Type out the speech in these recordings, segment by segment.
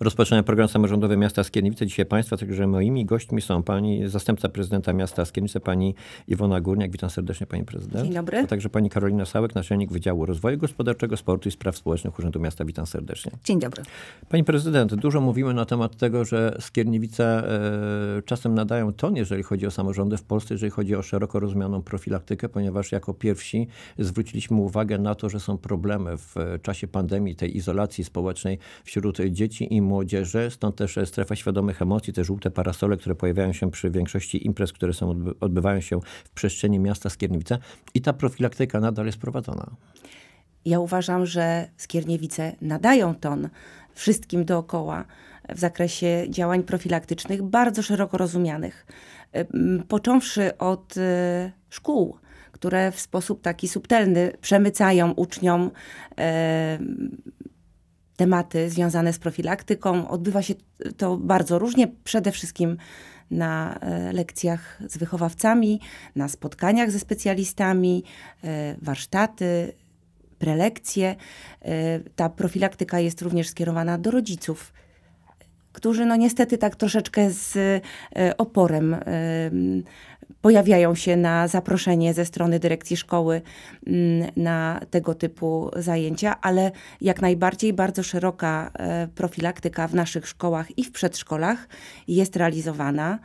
rozpoczynamy program samorządowy Miasta Skierniewice. Dzisiaj Państwa, także moimi gośćmi są pani zastępca prezydenta miasta Skierniewice, pani Iwona Górniak. Witam serdecznie pani prezydent. Dzień dobry. A także pani Karolina Sałek, naczelnik Wydziału Rozwoju Gospodarczego, Sportu i Spraw Społecznych Urzędu Miasta. Witam serdecznie. Dzień dobry. Pani prezydent, dużo mówimy na temat tego, że Skierniewice e, czasem nadają ton, jeżeli chodzi o samorządy w Polsce, jeżeli chodzi o szeroko rozumianą profilaktykę, ponieważ jako pierwsi zwróciliśmy uwagę na to, że są problemy w e, czasie pandemii, tej izolacji społecznej wśród dzieci i młodzieży, stąd też strefa świadomych emocji, te żółte parasole, które pojawiają się przy większości imprez, które są, odbywają się w przestrzeni miasta Skierniewice i ta profilaktyka nadal jest prowadzona. Ja uważam, że Skierniewice nadają ton wszystkim dookoła w zakresie działań profilaktycznych, bardzo szeroko rozumianych. Począwszy od y, szkół, które w sposób taki subtelny przemycają uczniom tematy związane z profilaktyką. Odbywa się to bardzo różnie, przede wszystkim na e, lekcjach z wychowawcami, na spotkaniach ze specjalistami, e, warsztaty, prelekcje. E, ta profilaktyka jest również skierowana do rodziców, którzy no niestety tak troszeczkę z oporem pojawiają się na zaproszenie ze strony dyrekcji szkoły mm, na tego typu zajęcia, ale jak najbardziej bardzo szeroka e, profilaktyka w naszych szkołach i w przedszkolach jest realizowana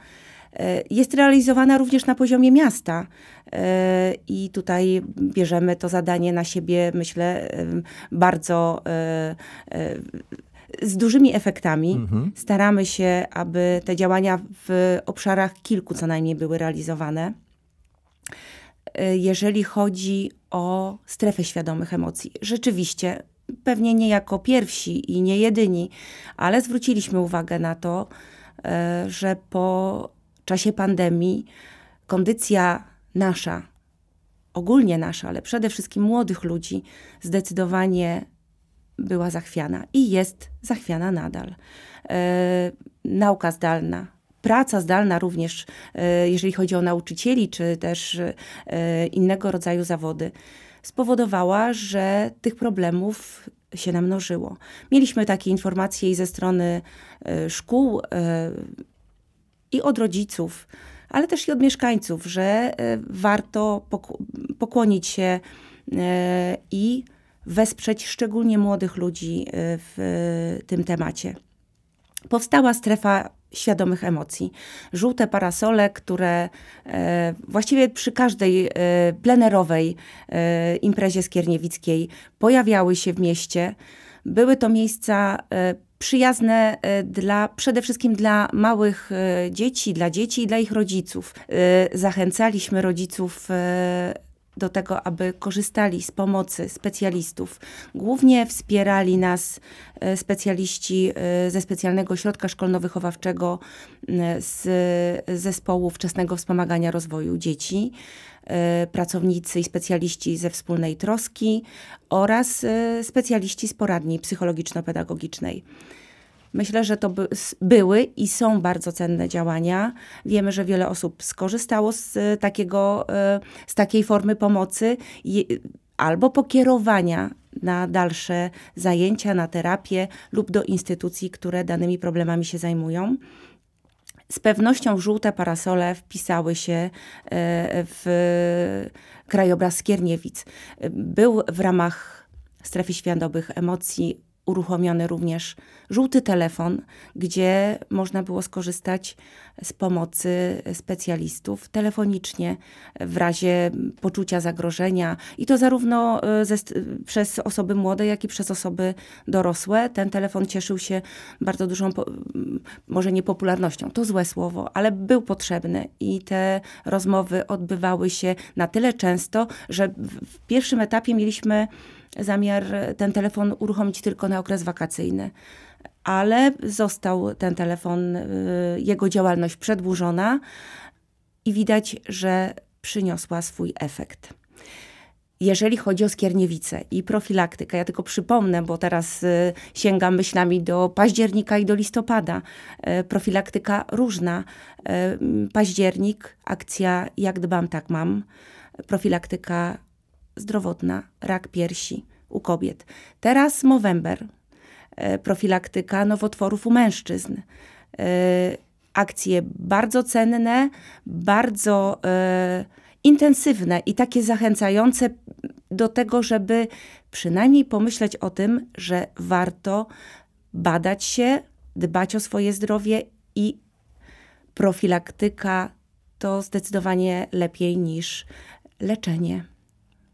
e, jest realizowana również na poziomie miasta. E, I tutaj bierzemy to zadanie na siebie, myślę, bardzo z dużymi efektami. Mhm. Staramy się, aby te działania w obszarach kilku co najmniej były realizowane. Y, jeżeli chodzi o strefę świadomych emocji, rzeczywiście, pewnie nie jako pierwsi i nie jedyni, ale zwróciliśmy uwagę na to, y, że po czasie pandemii kondycja nasza, ogólnie nasza, ale przede wszystkim młodych ludzi, zdecydowanie była zachwiana i jest zachwiana nadal. E, nauka zdalna, praca zdalna również, e, jeżeli chodzi o nauczycieli, czy też e, innego rodzaju zawody, spowodowała, że tych problemów się namnożyło. Mieliśmy takie informacje i ze strony szkół, i od rodziców, ale też i od mieszkańców, że warto pokłonić się i wesprzeć szczególnie młodych ludzi y, w y, tym temacie. Powstała strefa świadomych emocji. Żółte parasole, które e, właściwie przy każdej e, plenerowej e, imprezie skierniewickiej pojawiały się w mieście. Były to miejsca e, przyjazne e, dla, przede wszystkim dla małych e, dzieci, dla dzieci i dla ich rodziców. Zachęcaliśmy rodziców do tego, aby korzystali z pomocy specjalistów. Głównie wspierali nas e, specjaliści e, ze specjalnego ośrodka szkolno-wychowawczego, e, z zespołu wczesnego wspomagania rozwoju dzieci, pracownicy i specjaliści ze wspólnej troski oraz specjaliści z poradni psychologiczno-pedagogicznej. Myślę, że to by, były i są bardzo cenne działania. Wiemy, że wiele osób skorzystało z, e, takiego, e, z takiej formy pomocy albo pokierowania na dalsze zajęcia, na terapię lub do instytucji, które danymi problemami się zajmują. Z pewnością żółte parasole wpisały się e, w krajobraz Skierniewic. Był w ramach strefy świadomych emocji uruchomiony również żółty telefon, gdzie można było skorzystać z pomocy specjalistów telefonicznie w razie poczucia zagrożenia i to zarówno e, ze, przez osoby młode, jak i przez osoby dorosłe. Ten telefon cieszył się bardzo dużą, może nie popularnością, to złe słowo, ale był potrzebny i te rozmowy odbywały się na tyle często, że w pierwszym etapie mieliśmy zamiar ten telefon uruchomić tylko na okres wakacyjny. Ale został ten telefon, y, jego działalność przedłużona i widać, że przyniosła swój efekt. Jeżeli chodzi o Skierniewice i profilaktykę, ja tylko przypomnę, bo teraz y, sięgam myślami do października i do listopada. Y, profilaktyka różna. Październik, akcja Jak dbam, tak mam. Profilaktyka zdrowotna, rak piersi u kobiet. Teraz Movember, e, profilaktyka nowotworów u mężczyzn. E, akcje bardzo cenne, bardzo e, intensywne i takie zachęcające do tego, żeby przynajmniej pomyśleć o tym, że warto badać się, dbać o swoje zdrowie i profilaktyka to zdecydowanie lepiej niż leczenie.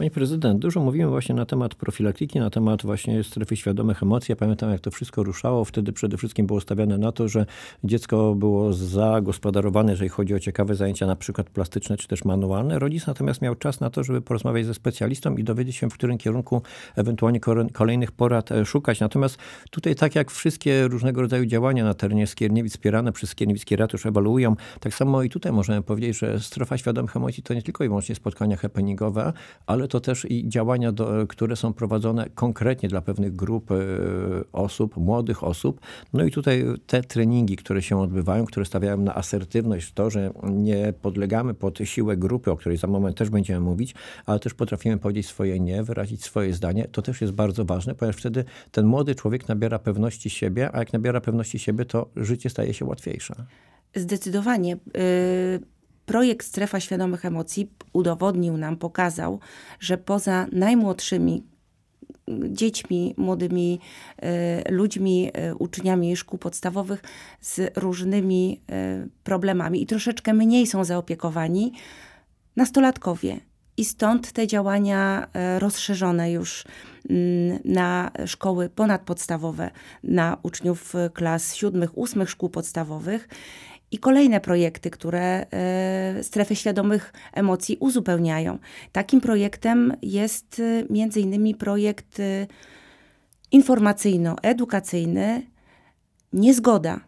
Panie prezydent, dużo mówimy właśnie na temat profilaktyki, na temat właśnie strefy świadomych emocji. Ja pamiętam, jak to wszystko ruszało. Wtedy przede wszystkim było stawiane na to, że dziecko było zagospodarowane, jeżeli chodzi o ciekawe zajęcia, na przykład plastyczne czy też manualne. Rodzic natomiast miał czas na to, żeby porozmawiać ze specjalistą i dowiedzieć się, w którym kierunku ewentualnie kolejnych porad e, szukać. Natomiast tutaj, tak jak wszystkie różnego rodzaju działania na terenie Skierniewic wspierane przez Skierniewicki Ratusz ewaluują, tak samo i tutaj możemy powiedzieć, że strefa świadomych emocji to nie tylko i wyłącznie spotkania happeningowe, ale to też i działania, do, które są prowadzone konkretnie dla pewnych grup e, osób, młodych osób. No i tutaj te treningi, które się odbywają, które stawiają na asertywność, to, że nie podlegamy pod siłę grupy, o której za moment też będziemy mówić, ale też potrafimy powiedzieć swoje nie, wyrazić swoje zdanie, to też jest bardzo ważne, ponieważ wtedy ten młody człowiek nabiera pewności siebie, a jak nabiera pewności siebie, to życie staje się łatwiejsze. Zdecydowanie. Y projekt Strefa Świadomych Emocji udowodnił nam, pokazał, że poza najmłodszymi dziećmi, młodymi e, ludźmi, e, uczniami szkół podstawowych z różnymi e, problemami i troszeczkę mniej są zaopiekowani nastolatkowie. I stąd te działania rozszerzone już mm, na szkoły ponadpodstawowe, na uczniów klas siódmych, ósmych szkół podstawowych i kolejne projekty, które e, strefy świadomych emocji uzupełniają. Takim projektem jest e, między innymi projekt e, informacyjno-edukacyjny Niezgoda.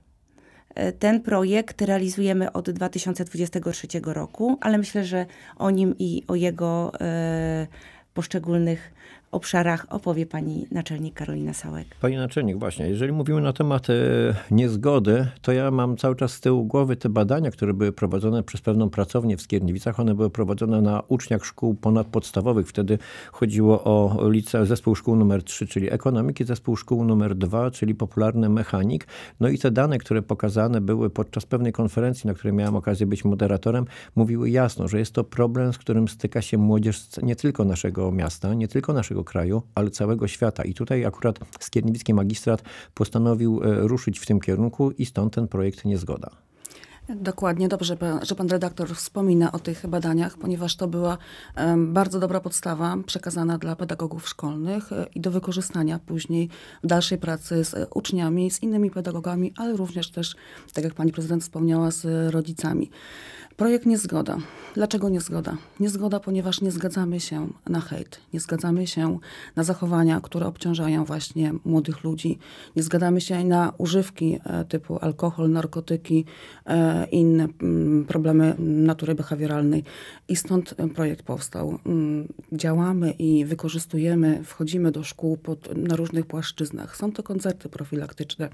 Ten projekt realizujemy od 2023 roku, ale myślę, że o nim i o jego poszczególnych obszarach opowie pani naczelnik Karolina Sałek. Pani naczelnik, właśnie, jeżeli mówimy na temat e, niezgody, to ja mam cały czas z tyłu głowy te badania, które były prowadzone przez pewną pracownię w Skierniewicach. One były prowadzone na uczniach szkół ponadpodstawowych. Wtedy chodziło o lice, zespół szkół numer 3, czyli ekonomiki, zespół szkół numer 2, czyli popularny mechanik. No i te dane, które pokazane były podczas pewnej konferencji, na której miałem okazję być moderatorem, mówiły jasno, że jest to problem, z którym styka się młodzież nie tylko naszego miasta, nie tylko naszego naszego kraju, ale całego świata. I tutaj akurat skierniewicki magistrat postanowił e, ruszyć w tym kierunku i stąd ten projekt Niezgoda. Dokładnie, dobrze, że pan redaktor wspomina o tych badaniach, ponieważ to była bardzo dobra podstawa przekazana dla pedagogów szkolnych e, i do wykorzystania później w dalszej pracy z e, uczniami, z innymi pedagogami, ale również też, tak jak pani prezydent wspomniała, z rodzicami. Projekt niezgoda. Dlaczego niezgoda? Niezgoda, ponieważ nie zgadzamy się na hejt, nie zgadzamy się na zachowania, które obciążają właśnie młodych ludzi, nie zgadzamy się na używki e, typu alkohol, narkotyki, e, inne mm, problemy natury behawioralnej. I stąd e, projekt powstał. Mm, działamy i wykorzystujemy, wchodzimy do szkół pod, na różnych płaszczyznach. Są to koncerty profilaktyczne.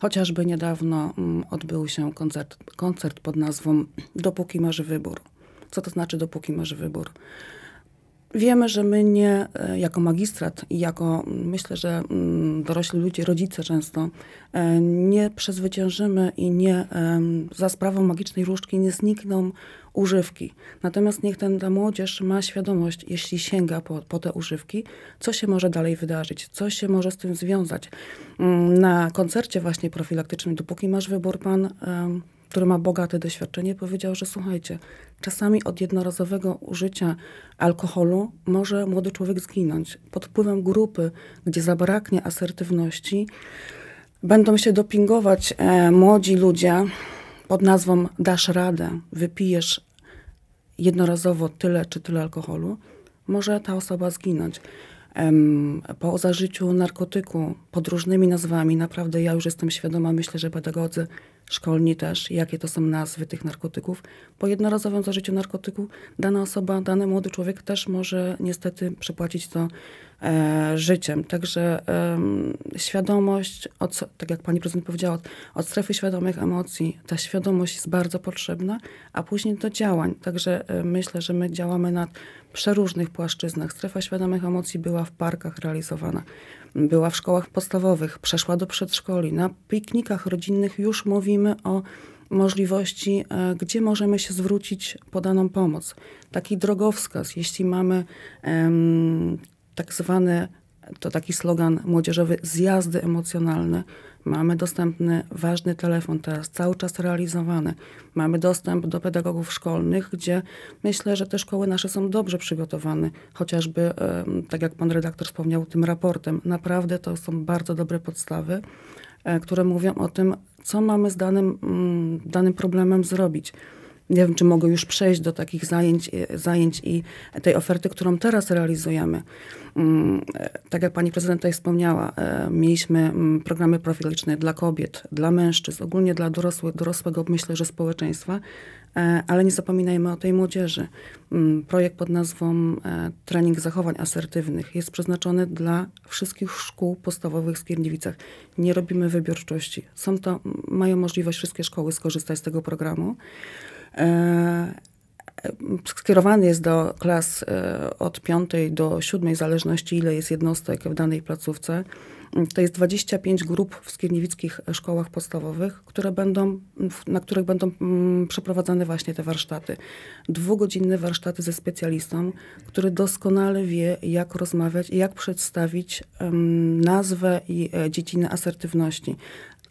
Chociażby niedawno mm, odbył się koncert, koncert pod nazwą „Dopu” dopóki masz wybór. Co to znaczy, dopóki masz wybór? Wiemy, że my nie, e, jako magistrat i jako mm, myślę, że mm, dorośli ludzie, rodzice często, e, nie przezwyciężymy i nie za sprawą magicznej różdżki nie znikną używki. Natomiast niech ten, ta młodzież ma świadomość, jeśli sięga po, po te używki, co się może dalej wydarzyć, co się może z tym związać. Mm, na koncercie właśnie profilaktycznym, dopóki masz wybór, pan który ma bogate doświadczenie, powiedział, że słuchajcie, czasami od jednorazowego użycia alkoholu może młody człowiek zginąć. Pod wpływem grupy, gdzie zabraknie asertywności, będą się dopingować e, młodzi ludzie pod nazwą dasz radę, wypijesz jednorazowo tyle czy tyle alkoholu, może ta osoba zginąć. po zażyciu narkotyku pod różnymi nazwami, naprawdę ja już jestem świadoma, myślę, że pedagodzy szkolni też, jakie to są nazwy tych narkotyków. Po jednorazowym zażyciu narkotyku dana osoba, dany młody człowiek też może niestety przepłacić to e, życiem. Także e, świadomość, od, tak jak pani prezydent powiedziała, od, od, strefy świadomych emocji, ta świadomość jest bardzo potrzebna, a później do działań. Także e, myślę, że my działamy nad przeróżnych płaszczyznach. Strefa świadomych emocji była w parkach realizowana była w szkołach podstawowych, przeszła do przedszkoli. Na piknikach rodzinnych już mówimy o możliwości, e, gdzie możemy się zwrócić po daną pomoc. Taki drogowskaz, jeśli mamy um, tak zwane to taki slogan młodzieżowy, zjazdy emocjonalne. Mamy dostępny ważny telefon, teraz cały czas realizowany. Mamy dostęp do pedagogów szkolnych, gdzie myślę, że te szkoły nasze są dobrze przygotowane. Chociażby, tak jak pan redaktor wspomniał, tym raportem. Naprawdę to są bardzo dobre podstawy, e, które mówią o tym, co mamy z danym, mm, danym problemem zrobić nie wiem, czy mogę już przejść do takich zajęć, e, zajęć i tej oferty, którą teraz realizujemy. Mm, e, tak jak pani prezydent tutaj wspomniała, e, mieliśmy mm, programy profilактyczne dla kobiet, dla mężczyzn, ogólnie dla dorosłych, dorosłego, myślę, że społeczeństwa, ale nie zapominajmy o tej młodzieży. Mm, projekt pod nazwą Trening Zachowań Asertywnych jest przeznaczony dla wszystkich szkół podstawowych w Skierniewicach. Nie robimy wybiórczości. Są to, mają możliwość wszystkie szkoły skorzystać z tego programu. E, skierowany jest do klas e, od 5 do 7, w zależności ile jest jednostek w danej placówce. To jest 25 grup w skierniewickich szkołach podstawowych, które będą, na których będą mm, przeprowadzane właśnie te warsztaty. Dwugodzinne warsztaty ze specjalistą, który doskonale wie, jak rozmawiać i jak przedstawić nazwę i e, dziedzinę asertywności.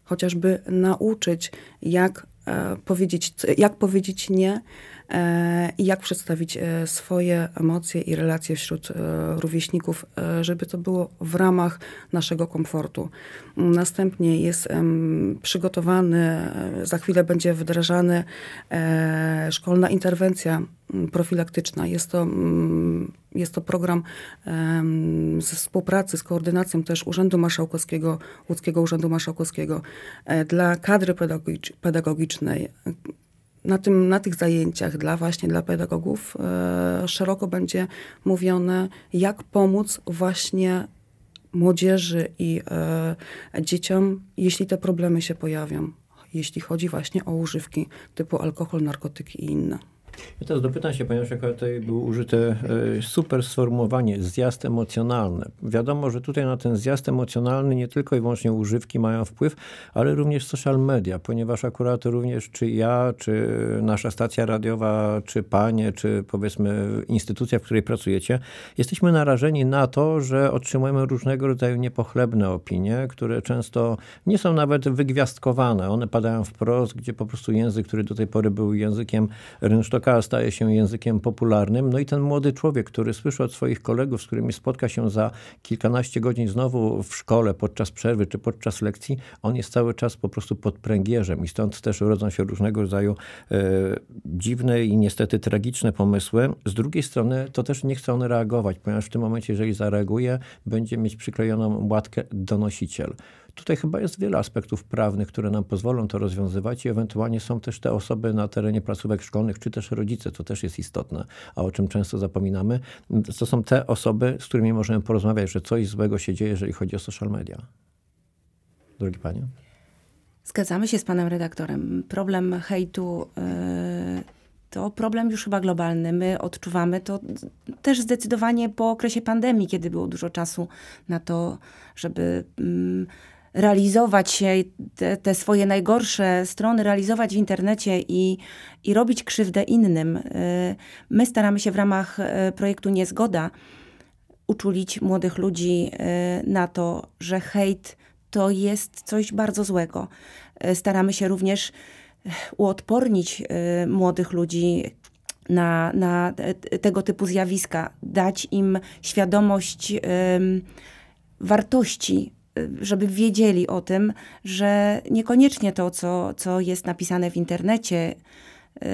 Chociażby nauczyć, jak E, powiedzieć, jak powiedzieć nie e, i jak przedstawić e, swoje emocje i relacje wśród rówieśników, żeby to było w ramach naszego komfortu. Następnie jest przygotowany, za chwilę będzie wdrażany szkolna interwencja profilaktyczna. Jest to jest to program ze współpracy, z koordynacją też Urzędu Marszałkowskiego, Łódzkiego Urzędu Marszałkowskiego e, dla kadry pedagogicznej. Na, tym, na tych zajęciach dla właśnie dla pedagogów e, szeroko będzie mówione, jak pomóc właśnie młodzieży i e, dzieciom, jeśli te problemy się pojawią, jeśli chodzi właśnie o używki typu alkohol, narkotyki i inne. Ja teraz dopytam się, ponieważ tutaj było użyte e, super sformułowanie, zjazd emocjonalny. Wiadomo, że tutaj na ten zjazd emocjonalny nie tylko i wyłącznie używki mają wpływ, ale również social media, ponieważ akurat również czy ja, czy nasza stacja radiowa, czy panie, czy powiedzmy instytucja, w której pracujecie, jesteśmy narażeni na to, że otrzymujemy różnego rodzaju niepochlebne opinie, które często nie są nawet wygwiazdkowane. One padają wprost, gdzie po prostu język, który do tej pory był językiem rynsztokiem, PKA staje się językiem popularnym. No i ten młody człowiek, który słyszy od swoich kolegów, z którymi spotka się za kilkanaście godzin znowu w szkole, podczas przerwy czy podczas lekcji, on jest cały czas po prostu pod pręgierzem. I stąd też rodzą się różnego rodzaju e, dziwne i niestety tragiczne pomysły. Z drugiej strony to też nie chce on reagować, ponieważ w tym momencie, jeżeli zareaguje, będzie mieć przyklejoną łatkę donosiciel. Tutaj chyba jest wiele aspektów prawnych, które nam pozwolą to rozwiązywać i ewentualnie są też te osoby na terenie placówek szkolnych, czy też rodzice, to też jest istotne, a o czym często zapominamy, to są te osoby, z którymi możemy porozmawiać, że coś złego się dzieje, jeżeli chodzi o social media. Drogi panie. Zgadzamy się z panem redaktorem. Problem hejtu yy, to problem już chyba globalny. My odczuwamy to też zdecydowanie po okresie pandemii, kiedy było dużo czasu na to, żeby. Yy, realizować się, te, te, swoje najgorsze strony realizować w internecie i, i robić krzywdę innym. Y, my staramy się w ramach y, projektu Niezgoda uczulić młodych ludzi y, na to, że hejt to jest coś bardzo złego. Staramy się również uodpornić młodych ludzi na, na tego typu zjawiska, dać im świadomość wartości Y, żeby wiedzieli o tym, że niekoniecznie to, co, co jest napisane w internecie, y,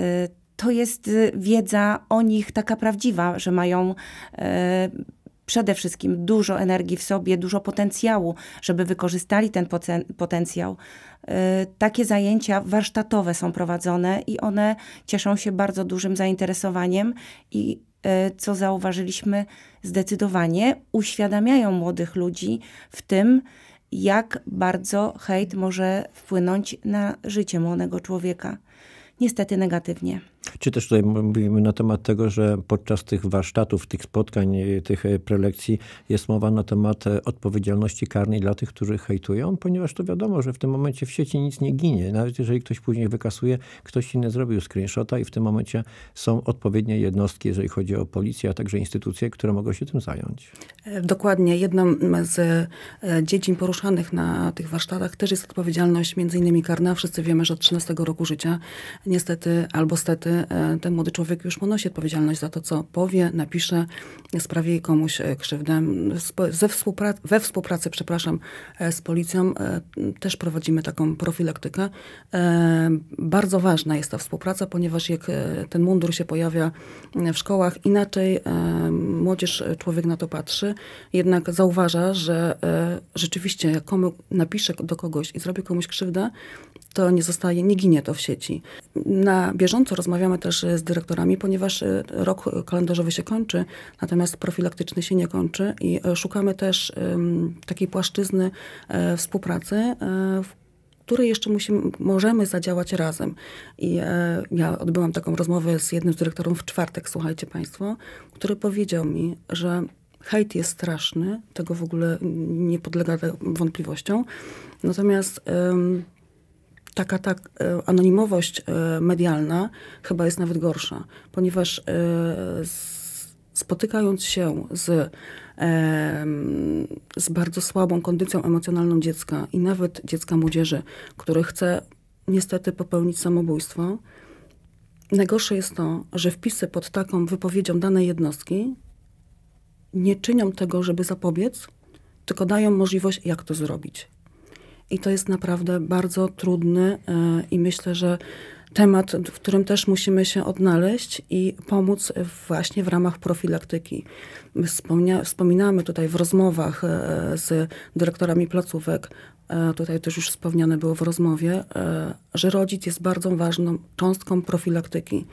to jest y, wiedza o nich taka prawdziwa, że mają przede wszystkim dużo energii w sobie, dużo potencjału, żeby wykorzystali ten potencjał. Takie zajęcia warsztatowe są prowadzone i one cieszą się bardzo dużym zainteresowaniem i E, co zauważyliśmy zdecydowanie, uświadamiają młodych ludzi w tym, jak bardzo hejt może wpłynąć na życie młodego człowieka. Niestety negatywnie. Czy też tutaj mówimy na temat tego, że podczas tych warsztatów, tych spotkań, e, tych e, prelekcji jest mowa na temat e, odpowiedzialności karnej dla tych, którzy hejtują, ponieważ to wiadomo, że w tym momencie w sieci nic nie ginie. Nawet jeżeli ktoś później wykasuje, ktoś inny zrobił screenshota i w tym momencie są odpowiednie jednostki, jeżeli chodzi o policję, a także instytucje, które mogą się tym zająć. Dokładnie. Jedną z dziedzin poruszanych na tych warsztatach też jest odpowiedzialność między innymi karna. Wszyscy wiemy, że od 13 roku życia niestety albo stety E, ten młody człowiek już ponosi odpowiedzialność za to, co powie, napisze, sprawi komuś e, krzywdę. Ze współpra we współpracy, przepraszam, e, z policją też prowadzimy taką profilaktykę. Bardzo ważna jest ta współpraca, ponieważ jak ten mundur się pojawia w szkołach, inaczej młodzież, człowiek na to patrzy, jednak zauważa, że rzeczywiście jak komu napisze do kogoś i zrobi komuś krzywdę, to nie zostaje, nie ginie to w sieci. Na bieżąco rozmawiamy rozmawiamy też e, z dyrektorami, ponieważ e, rok kalendarzowy się kończy, natomiast profilaktyczny się nie kończy i e, szukamy też takiej płaszczyzny współpracy, w której jeszcze musimy, możemy zadziałać razem. I ja odbyłam taką rozmowę z jednym z dyrektorów w czwartek, słuchajcie Państwo, który powiedział mi, że hejt jest straszny, tego w ogóle nie podlega wątpliwościom. Natomiast taka tak e, anonimowość e, medialna chyba jest nawet gorsza, ponieważ e, spotykając się z, z bardzo słabą kondycją emocjonalną dziecka i nawet dziecka młodzieży, które chce niestety popełnić samobójstwo, najgorsze jest to, że wpisy pod taką wypowiedzią danej jednostki nie czynią tego, żeby zapobiec, tylko dają możliwość, jak to zrobić. I to jest naprawdę bardzo trudny e, i myślę, że temat, w którym też musimy się odnaleźć i pomóc właśnie w ramach profilaktyki. Wspomnia, wspominamy tutaj w rozmowach e, z dyrektorami placówek, e, tutaj też już wspomniane było w rozmowie, że rodzic jest bardzo ważną cząstką profilaktyki.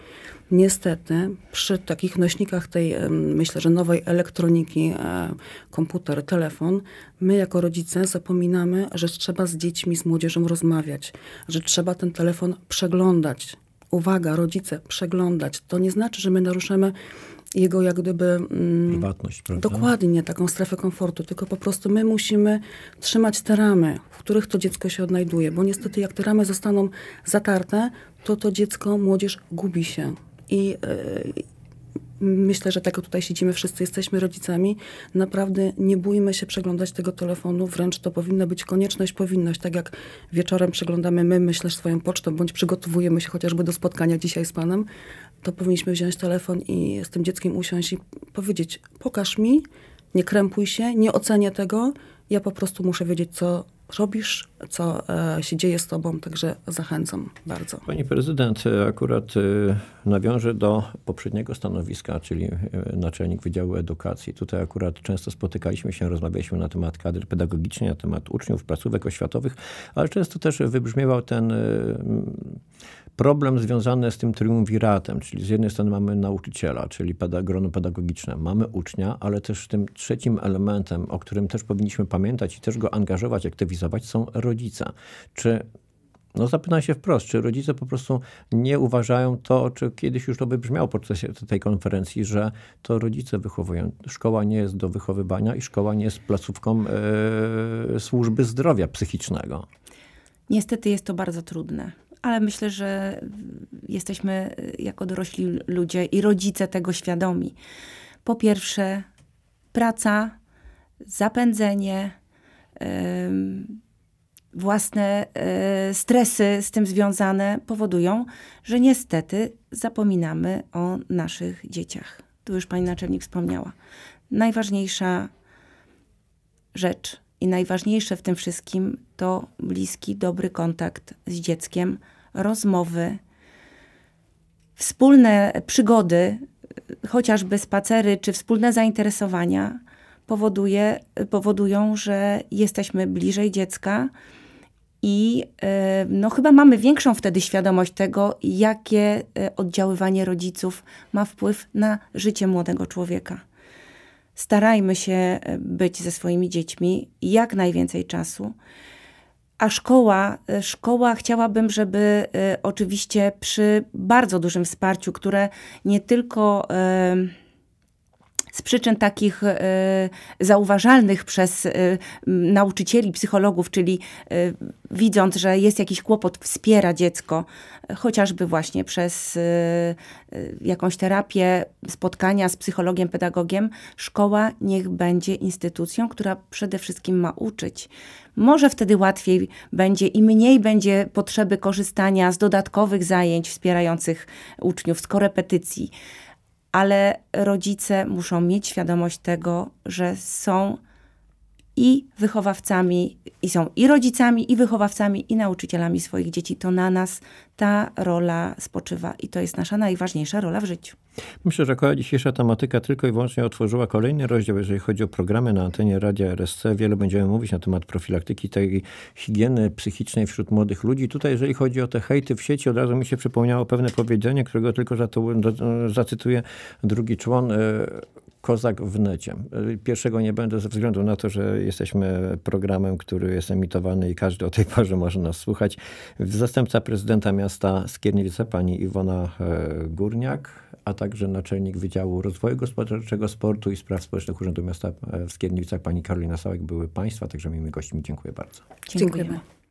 Niestety przy takich nośnikach tej, myślę, że nowej elektroniki, e, komputer, telefon, my jako rodzice zapominamy, że trzeba z dziećmi, z młodzieżą rozmawiać, że trzeba ten telefon przeglądać. Uwaga, rodzice, przeglądać. To nie znaczy, że my naruszamy jego jak gdyby... Mm, Prywatność, prawda? Dokładnie, taką strefę komfortu. Tylko po prostu my musimy trzymać te ramy, w których to dziecko się odnajduje. Bo niestety jak te ramy zostaną zatarte, to to dziecko, młodzież gubi się. I y, myślę, że jak tutaj siedzimy wszyscy, jesteśmy rodzicami. Naprawdę nie bójmy się przeglądać tego telefonu, wręcz to powinna być konieczność, powinność. Tak jak wieczorem przeglądamy my, myślisz swoją pocztą, bądź przygotowujemy się chociażby do spotkania dzisiaj z panem, to powinniśmy wziąć telefon i z tym dzieckiem usiąść i powiedzieć, pokaż mi, nie krępuj się, nie ocenię tego, ja po prostu muszę wiedzieć, co robisz, co e, się dzieje z tobą, także zachęcam bardzo. Pani prezydent, e, akurat e, nawiążę do poprzedniego stanowiska, czyli naczelnik Wydziału Edukacji. Tutaj akurat często spotykaliśmy się, rozmawialiśmy na temat kadry pedagogicznej, na temat uczniów, placówek oświatowych, ale często też wybrzmiewał ten problem związany z tym triumviratem, czyli z jednej strony mamy nauczyciela, czyli grono pedagogiczne, mamy ucznia, ale też tym trzecim elementem, o którym też powinniśmy pamiętać i też go angażować, aktywizować, są rodzice. Czy no zapytam się wprost, czy rodzice po prostu nie uważają to, czy kiedyś już to by brzmiało podczas tej konferencji, że to rodzice wychowują. Szkoła nie jest do wychowywania i szkoła nie jest placówką yy, służby zdrowia psychicznego. Niestety jest to bardzo trudne ale myślę, że jesteśmy y, jako dorośli ludzie i rodzice tego świadomi. Po pierwsze, praca, zapędzenie, yy, własne yy, stresy z tym związane powodują, że niestety zapominamy o naszych dzieciach. Tu już pani naczelnik wspomniała. Najważniejsza rzecz i najważniejsze w tym wszystkim to bliski, dobry kontakt z dzieckiem rozmowy, wspólne przygody, chociażby spacery czy wspólne zainteresowania powoduje, powodują, że jesteśmy bliżej dziecka i e, no, chyba mamy większą wtedy świadomość tego, jakie e, oddziaływanie rodziców ma wpływ na życie młodego człowieka. Starajmy się e, być ze swoimi dziećmi jak najwięcej czasu. A szkoła, y, szkoła chciałabym, żeby y, oczywiście przy bardzo dużym wsparciu, które nie tylko z przyczyn takich e, zauważalnych przez e, nauczycieli, psychologów, czyli e, widząc, że jest jakiś kłopot, wspiera dziecko, chociażby właśnie przez jakąś terapię, spotkania z psychologiem, pedagogiem, szkoła niech będzie instytucją, która przede wszystkim ma uczyć. Może wtedy łatwiej będzie i mniej będzie potrzeby korzystania z dodatkowych zajęć wspierających uczniów, z korepetycji ale rodzice muszą mieć świadomość tego, że są i wychowawcami, i są i rodzicami, i wychowawcami, i nauczycielami swoich dzieci. To na nas ta rola spoczywa i to jest nasza najważniejsza rola w życiu. Myślę, że koła dzisiejsza tematyka tylko i wyłącznie otworzyła kolejny rozdział, jeżeli chodzi o programy na antenie Radia RSC. Wiele będziemy mówić na temat profilaktyki tej higieny psychicznej wśród młodych ludzi. Tutaj, jeżeli chodzi o te hejty w sieci, od razu mi się przypomniało pewne powiedzenie, którego tylko to, zacytuję drugi człon e, Kozak w necie. Pierwszego nie będę ze względu na to, że jesteśmy programem, który jest emitowany i każdy o tej porze może nas słuchać. Zastępca prezydenta miasta Skierniewica pani Iwona e, Górniak, a także naczelnik Wydziału Rozwoju Gospodarczego, Sportu i Spraw Społecznych Urzędu Miasta e, w Skierniewicach pani Karolina Sałek były państwa, także miłymi gośćmi. Dziękuję bardzo. Dziękujemy.